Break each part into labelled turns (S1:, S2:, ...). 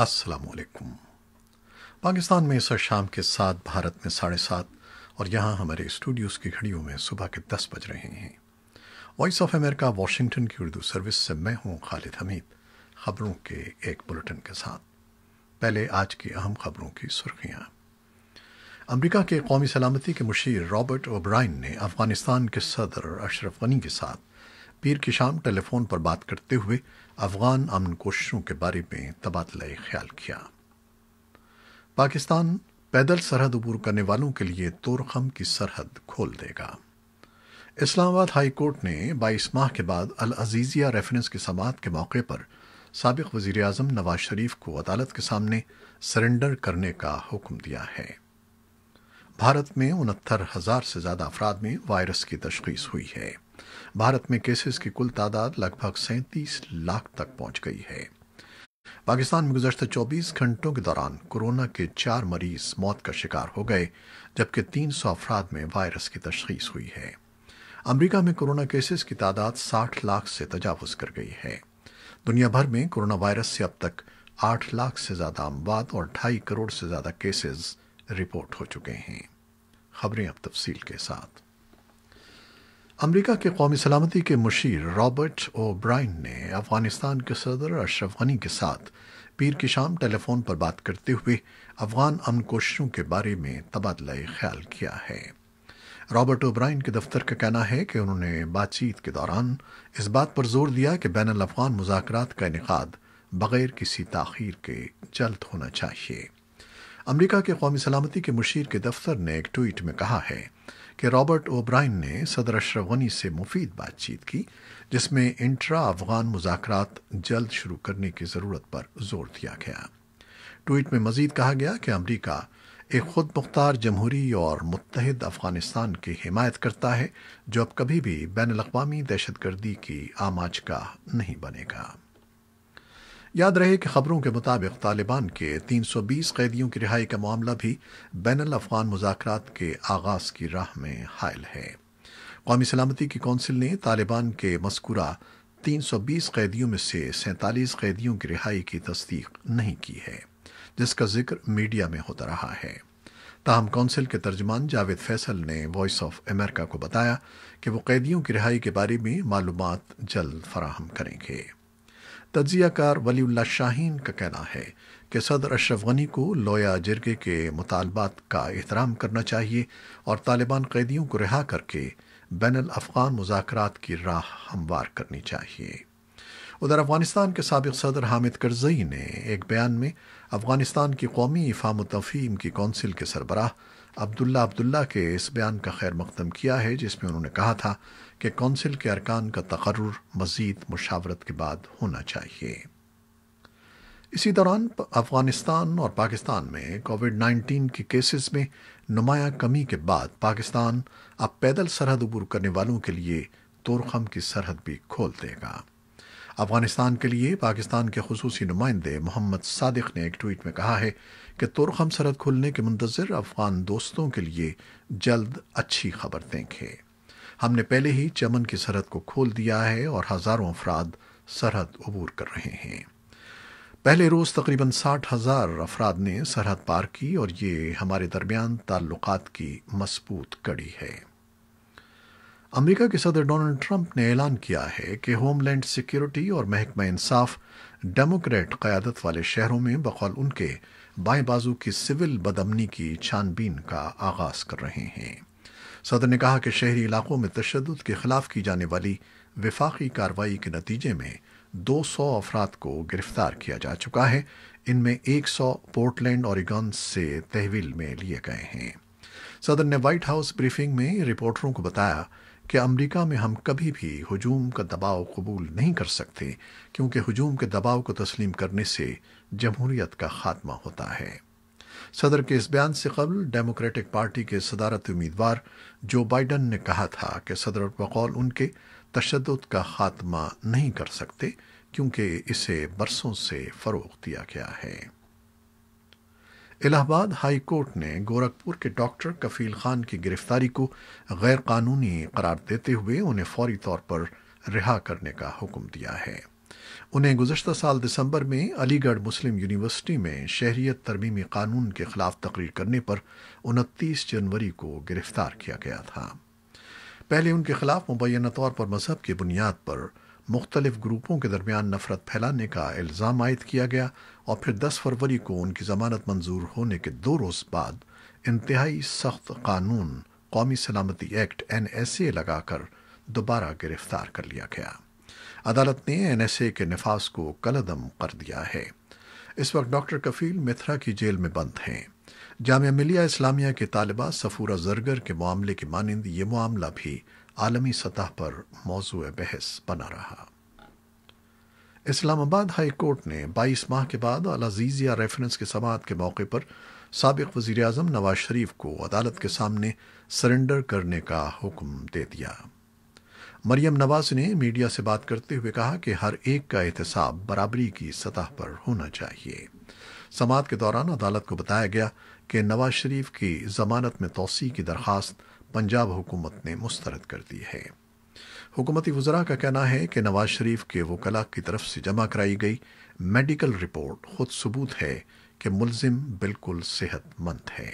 S1: असलकुम पाकिस्तान में सर शाम के साथ भारत में साढ़े सात और यहाँ हमारे स्टूडियोज़ की घड़ियों में सुबह के दस बज रहे हैं वॉइस ऑफ अमेरिका वाशिंगटन की उर्दू सर्विस से मैं हूँ खालिद हमीद खबरों के एक बुलेटिन के साथ पहले आज की अहम खबरों की सुर्खियाँ अमरीका के कौमी सलामती के मुशीर रॉबर्ट ओब्राइन ने अफगानिस्तान के सदर अशरफ गनी के साथ पीर की शाम टेलीफोन पर बात करते हुए अफगान अमन कोशिशों के बारे में तबादला ख्याल किया पाकिस्तान पैदल सरहद अबूर करने वालों के लिए तोरखम की सरहद खोल देगा इस्लामाबाद हाई कोर्ट ने 22 माह के बाद अल अजीजिया रेफरेंस की समात के मौके पर सबक वजीर अजम नवाज शरीफ को अदालत के सामने सरेंडर करने का हुक्म दिया है भारत में उनहत्तर हजार से ज्यादा अफराद में वायरस की तशखीस हुई है भारत में केसेस की कुल तादाद लगभग सैंतीस लाख तक पहुंच गई है पाकिस्तान में गुजशत 24 घंटों के दौरान कोरोना के चार मरीज मौत का शिकार हो गए जबकि 300 अफराद में वायरस की तशखीस हुई है अमेरिका में कोरोना केसेस की तादाद 60 लाख से तजावज कर गई है दुनिया भर में कोरोना वायरस से अब तक 8 लाख से ज्यादा अमवाद और ढाई करोड़ से ज्यादा केसेस रिपोर्ट हो चुके हैं खबरें अब तफसील के साथ अमेरिका के कौमी सलामती के मुशीर रॉबर्ट ओ ब्राइन ने अफगानिस्तान के सदर अशरफ गनी के साथ पीर की शाम टेलीफोन पर बात करते हुए अफगान अमन कोशिशों के बारे में तबादला ख्याल किया है रॉबर्ट ओ ब्राइन के दफ्तर का कहना है कि उन्होंने बातचीत के दौरान इस बात पर जोर दिया कि बैन अफगान मुजात का इनका बगैर किसी तखीर के जल्द होना चाहिए अमरीका के कौमी सलामती के मुशीर के दफ्तर ने एक ट्वीट में कहा है कि रॉबर्ट ओब्राइन ने सदर अशरफ गनी से मुफीद बातचीत की जिसमें इंट्रा अफगान मुजात जल्द शुरू करने की ज़रूरत पर जोर दिया गया ट्वीट में मजीद कहा गया कि अमरीका एक खुद मुख्तार जमहूरी और मुतहद अफगानिस्तान की हिमायत करता है जो अब कभी भी बैन अवी दहशतगर्दी की का नहीं बनेगा याद रहे कि खबरों के मुताबिक तालिबान के 320 कैदियों की रिहाई का मामला भी बैन अफगान मुजाकर के आगाज की राह में हायल है कौमी सलामती की कौंसिल ने तालिबान के मस्कुरा 320 कैदियों में से सैंतालीस कैदियों की रिहाई की तस्दीक नहीं की है जिसका जिक्र मीडिया में होता रहा है ताहम कौंसिल के तर्जमान जावेद फैसल ने वॉइस ऑफ अमेरिका को बताया कि वो कैदियों की रिहाई के बारे में मालूम जल्द फराहम करेंगे तजियाकार वली शाहीन का कहना है कि सदर अशरफ गनी को लोया जिरगे के मुतालबात का एहतराम करना चाहिए और तालिबान कैदियों को रिहा करके बैन अफगान मुजात की राह हमवार करनी चाहिए उधर अफगानिस्तान के सबक सदर हामिद करजई ने एक बयान में अफगानिस्तान की कौमी इफ़ाम तफ़ीम की कौंसिल के सरबराह अब्दुल्ला अब्दुल्ला के इस बयान का खैर मकदम किया है जिसमें उन्होंने कहा था कि कौंसिल के अरकान का तकर्र मजीद मुशावरत के बाद होना चाहिए इसी दौरान अफगानिस्तान और पाकिस्तान में कोविड 19 के केसेस में नुमाया कमी के बाद पाकिस्तान अब पैदल सरहद अबूर करने वालों के लिए तोरखम की सरहद भी खोल देगा अफगानिस्तान के लिए पाकिस्तान के खसूसी नुमाइंदे मोहम्मद सादिक ने एक ट्वीट में कहा है कि तुरखम सरहद खुलने के मुंतजर अफगान दोस्तों के लिए जल्द अच्छी खबर देंगे हमने पहले ही चमन की सरहद को खोल दिया है और हज़ारों अफराद सरहद अबूर कर रहे हैं पहले रोज़ तकरीबन साठ हज़ार अफराद ने सरहद पार की और ये हमारे दरमियान ताल्लुक की मजबूत कड़ी है अमेरिका के सदर डोनाल्ड ट्रंप ने ऐलान किया है कि होमलैंड सिक्योरिटी और महकमा इंसाफ डेमोक्रेट क़्यादत वाले शहरों में बकौल उनके बाएं बाजू की सिविल बदमनी की छानबीन का आगाज कर रहे हैं सदर ने कहा कि शहरी इलाकों में तशद के खिलाफ की जाने वाली विफाखी कार्रवाई के नतीजे में 200 सौ अफराद को गिरफ्तार किया जा चुका है इनमें 100 पोर्टलैंड ऑरिगन से तहवील में लिए गए हैं सदर ने व्हाइट हाउस ब्रीफिंग में रिपोर्टरों को बताया कि अमेरिका में हम कभी भी हुजूम का दबाव कबूल नहीं कर सकते क्योंकि हुजूम के दबाव को तस्लीम करने से जमहूरियत का खात्मा होता है सदर के इस बयान से कबल डेमोक्रेटिक पार्टी के सदारत उम्मीदवार जो बाइडन ने कहा था कि सदर बकौल उनके तशद का खात्मा नहीं कर सकते क्योंकि इसे बरसों से फरोख दिया गया है इलाहाबाद हाई कोर्ट ने गोरखपुर के डॉक्टर कफील खान की गिरफ्तारी को गैर कानूनी करार देते हुए उन्हें फौरी तौर पर रिहा करने का हुक्म दिया है उन्हें गुजशत साल दिसंबर में अलीगढ़ मुस्लिम यूनिवर्सिटी में शहरियत तरमीमी कानून के खिलाफ तकरीर करने पर उनतीस जनवरी को गिरफ्तार किया गया था पहले उनके खिलाफ मुबैना तौर पर मजहब की बुनियाद पर मुख्तलिफ ग्रुपों के दरमियान नफरत फैलाने का इल्ज़ाम आयद किया गया और फिर 10 फरवरी को उनकी जमानत मंजूर होने के दो रोज़ बाद इंतहाई सख्त कानून कौमी सलामती एक्ट एन एस ए लगाकर दोबारा गिरफ्तार कर लिया गया अदालत ने एन एस ए के नफाज को कलदम कर दिया है इस वक्त डॉक्टर कफील मिथरा की जेल में बंद हैं जामिया मिलिया इस्लामिया के तालिबा सफूरा जरगर के मामले के मानंद ये मामला भी आलमी सतह पर मौजू बहस बना रहा इस्लामाबाद हाई कोर्ट ने 22 माह के बाद अलाजीजिया रेफरेंस के समात के मौके पर सबक वज़ी अजम नवाज शरीफ को अदालत के सामने सरेंडर करने का हुक्म दे दिया मरियम नवाज ने मीडिया से बात करते हुए कहा कि हर एक का एहतसाब बराबरी की सतह पर होना चाहिए समात के दौरान अदालत को बताया गया कि नवाज शरीफ की जमानत में तोसी की दरखास्त पंजाब हुकूमत ने मुस्तरद कर दी है हुकूमती वजरा का कहना है कि नवाज शरीफ के वकला की तरफ से जमा कराई गई मेडिकल रिपोर्ट खुद सबूत है कि मुलजिम बिल्कुल सेहतमंद है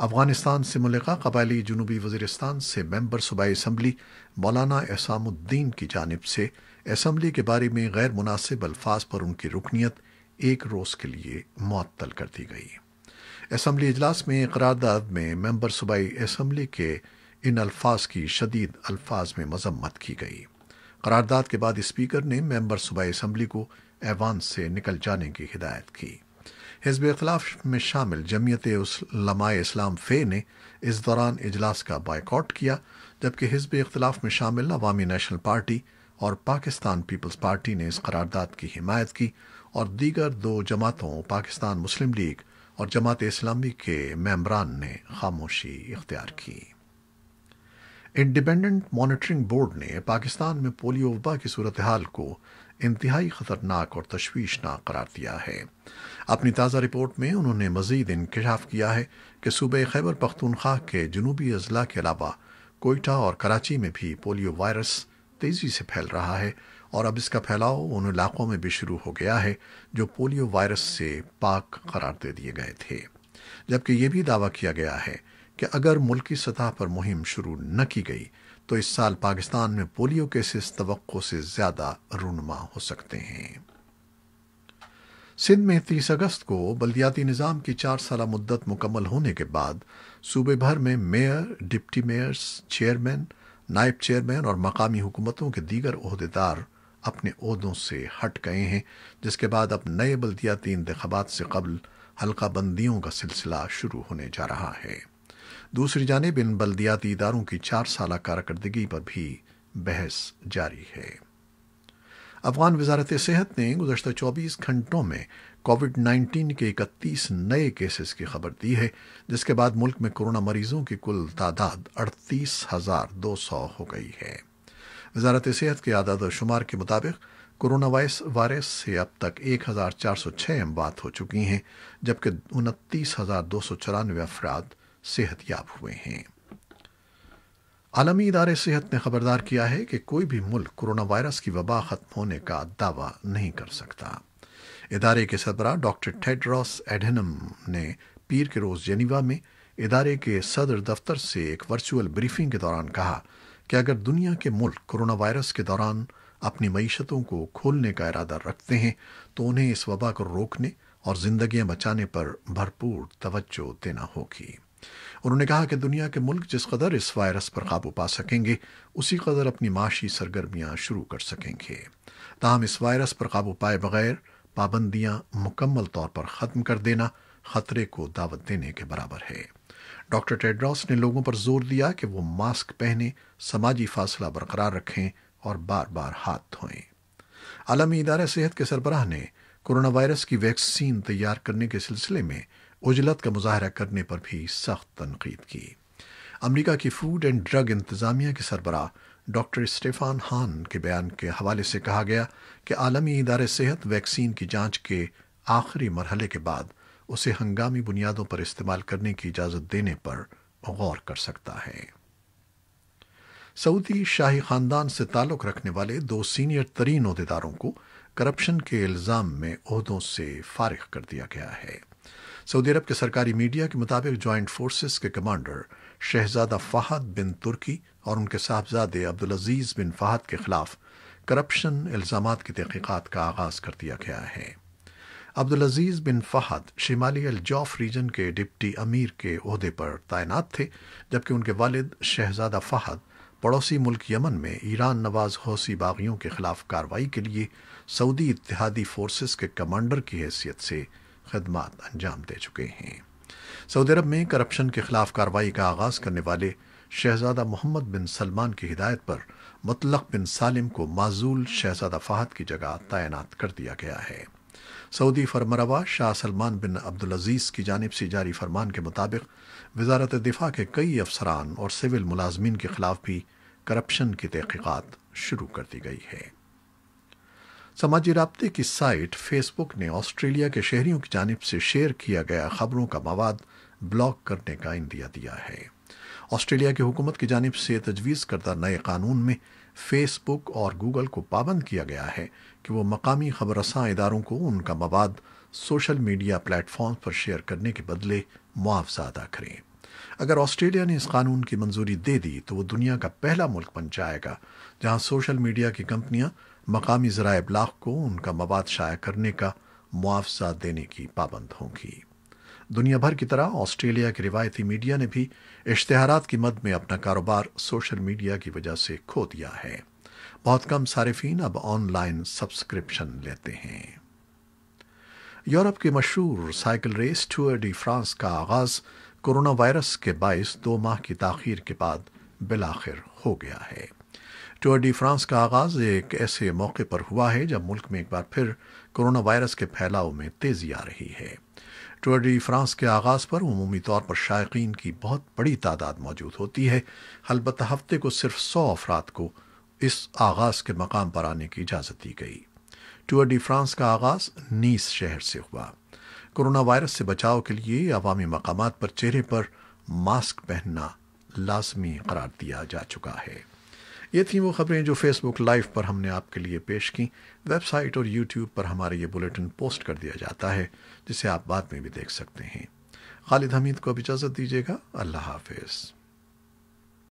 S1: अफगानिस्तान से मुलका कबायली जनूबी वजरस्तान से मेंबर सूबाई असम्बली मौलाना एसामुद्दीन की जानब से असम्बली के बारे में गैर मुनासिब अल्फाज पर उनकी रुकनीत एक रोज़ के लिए मअतल कर दी गई असम्बली इजलास में करारदाद में मेंबर सूबाई असम्बली के इन अल्फाज की शदीद अल्फाज में मजम्मत की गई करारदाद के बाद स्पीकर ने मेंबर सूबाई असम्बली को ऐवान से निकल जाने की हिदायत की हिजब अखलाफ में शामिल जमीयत लमाए इस्लाम फे ने इस दौरान इजलास का बाइकआउट किया जबकि हिजब अख्तलाफ में शामिल अवामी नेशनल पार्टी और पाकिस्तान पीपल्स पार्टी ने इस करारदाद की हिमायत की और दीगर दो जमातों पाकिस्तान मुस्लिम लीग और जमात इस्लामी के मेम्बरान ने खामोशी इख्तियार की इंडिपेंडेंट मॉनिटरिंग बोर्ड ने पाकिस्तान में पोलियो वबा की सूरत हाल को इंतहाई खतरनाक और तशवीशनाक करार दिया है अपनी ताज़ा रिपोर्ट में उन्होंने मजीद इंकशाफ किया है कि सूबे खैबर पख्तूनख्वा के जनूबी अजला के अलावा कोयटा और कराची में भी पोलियो वायरस तेज़ी से फैल रहा है और अब इसका फैलाव उन इलाकों में भी शुरू हो गया है जो पोलियो वायरस से पाक करार दे दिए गए थे जबकि यह भी दावा किया गया है कि अगर मुल्की सतह पर मुहिम शुरू न की गई तो इस साल पाकिस्तान में पोलियो केसेस तो से ज्यादा रूनमा हो सकते हैं सिंध में 30 अगस्त को बल्दियाती निज़ाम की चार साल मुद्दत मुकम्मल होने के बाद सूबे भर में मेयर डिप्टी मेयर्स चेयरमैन नायब चेयरमैन और मकामी हुकूमतों के दीगर अहदेदार अपने उहदों से हट गए हैं जिसके बाद अब नए बल्दियाती इंतबात से कबल हल्का बंदियों का सिलसिला शुरू होने जा रहा है दूसरी जानब इन बल्दियाती इदारों की चार साल कारकर्दगी पर भी बहस जारी है अफगान वजारत सेहत ने गुजशत 24 घंटों में कोविड 19 के 31 नए केसेस की खबर दी है जिसके बाद मुल्क में कोरोना मरीजों की कुल तादाद अड़तीस हो गई है वजारत सेहत के आदाद शुमार के मुताबिक कोरोना वायरस वायरस से अब तक 1,406 अमवात हो चुकी हैं जबकि उनतीस हज़ार दो सौ चौरानवे अफराद सेहतयाब हुए हैं आलमी इदार सेहत ने खबरदार किया है कि कोई भी मुल्क कोरोना वायरस की वबा खत्म होने का दावा नहीं कर सकता इदारे के सरबरा डॉक्टर टेड्रॉस एडेनम ने पीर के रोज़ जेनीवा में इदारे के सदर दफ्तर से एक वर्चुअल ब्रीफिंग के दौरान कहा कि अगर दुनिया के मुल्क कोरोना वायरस के दौरान अपनी मीशतों को खोलने का इरादा रखते हैं तो उन्हें इस वबा को रोकने और जिंदगियां बचाने पर भरपूर तवज्जो देना होगी उन्होंने कहा कि दुनिया के मुल्क जिस कदर इस वायरस पर काबू पा सकेंगे उसी कदर अपनी माशी सरगर्मियां शुरू कर सकेंगे ताहम इस वायरस पर काबू पाए बगैर पाबंदियां मुकम्मल तौर पर ख़त्म कर देना खतरे को दावत देने के बराबर है डॉक्टर टेड्रॉस ने लोगों पर जोर दिया कि वो मास्क पहने समाजी फासला बरकरार रखें और बार बार हाथ धोएं आलमी इदारा सेहत के सरबराह ने कोरोना वायरस की वैक्सीन तैयार करने के सिलसिले में उजलत का मुजाहरा करने पर भी सख्त तनकीद की अमरीका की फूड एंड ड्रग इंतजामिया के सरबराह डॉक्टर स्टेफान हान के बयान के हवाले से कहा गया कि आलमी इदार सेहत वैक्सीन की जांच के आखिरी मरहले के बाद उसे हंगामी बुनियादों पर इस्तेमाल करने की इजाज़त देने पर गौर कर सकता है सऊदी शाही खानदान से ताल्लुक़ रखने वाले दो सीनियर तरीन अहदेदारों को करप्शन के इल्ज़ाम में अहदों से फारिग कर दिया गया है सऊदी अरब के सरकारी मीडिया के मुताबिक ज्वाइंट फोर्सेस के कमांडर शहजादा फहद बिन तुर्की और उनके साहबजादे अब्दुल अजीज बिन फहद के खिलाफ करप्शन इल्ज़ाम की तहकीकत का आगाज कर दिया गया है अब्दुल अजीज बिन फहद शिमाली अल जौफ रीजन के डिप्टी अमीर के अहदे पर तैनात थे जबकि उनके वालिद शहजादा फहद पड़ोसी मुल्क यमन में ईरान नवाज हौसी बागियों के खिलाफ कार्रवाई के लिए सऊदी इतिहादी फोर्सेस के कमांडर की हैसियत से खदमात अंजाम दे चुके हैं सऊदी अरब में करप्शन के खिलाफ कार्रवाई का आगाज करने वाले शहजादा मोहम्मद बिन सलमान की हिदायत पर मुतलक बिन सालिम को माजूल शहजादा फहद की जगह तैनात कर दिया गया है सऊदी फरमरवा शाह सलमान बिन अजीज की जानब से जारी फरमान के मुताबिक वजारत दिफा के कई अफसरान और सिविल मुलाजमीन के खिलाफ भी करप्शन की तहकीकत शुरू कर दी गई है समाजी रबते की साइट फेसबुक ने ऑस्ट्रेलिया के शहरियों की जानब से शेयर किया गया खबरों का मवाद ब्लॉक करने का इंदिया दिया है ऑस्ट्रेलिया की हुकूमत की जानब से तजवीज़ करदा नए कानून में फेसबुक और गूगल को पाबंद किया गया है कि वो मकामी खबर खबरसा इदारों को उनका मवाद सोशल मीडिया प्लेटफॉर्म पर शेयर करने के बदले मुआवजा अदा करें अगर ऑस्ट्रेलिया ने इस कानून की मंजूरी दे दी तो वो दुनिया का पहला मुल्क बन जाएगा जहां सोशल मीडिया की कंपनियां मकामी जरा इबलाग को उनका मवाद शाया करने का मुआवजा देने की पाबंद होंगी दुनिया भर की तरह ऑस्ट्रेलिया के रिवायती मीडिया ने भी इश्तहारात की मद में अपना कारोबार सोशल मीडिया की वजह से खो दिया है बहुत कम सार्फिन अब ऑनलाइन सब्सक्रिप्शन लेते हैं यूरोप के मशहूर cycle race Tour de France का आगाज कोरोना वायरस के बायस दो माह की ताखीर के बाद बिलाखिर हो गया है टूर डी फ्रांस का आगाज एक ऐसे मौके पर हुआ है जब मुल्क में एक बार फिर कोरोना वायरस के फैलाव में तेजी आ रही है टूर फ्रांस के आगाज़ पर अमूमी तौर पर शायकीन की बहुत बड़ी तादाद मौजूद होती है अलबत् हफ्ते को सिर्फ सौ अफराद को इस आगाज़ के मकाम पर आने की इजाज़त दी गई टूर फ्रांस का आगाज़ नीस शहर से हुआ कोरोना वायरस से बचाव के लिए अवामी मकाम पर चेहरे पर मास्क पहनना लाजमी करार दिया जा चुका है ये थी वो खबरें जो फेसबुक लाइव पर हमने आपके लिए पेश की वेबसाइट और यूट्यूब पर हमारे ये बुलेटिन पोस्ट कर दिया जाता है जिसे आप बाद में भी देख सकते हैं खालिद हमीद को अब इजाज़त दीजिएगा अल्लाह हाफिज़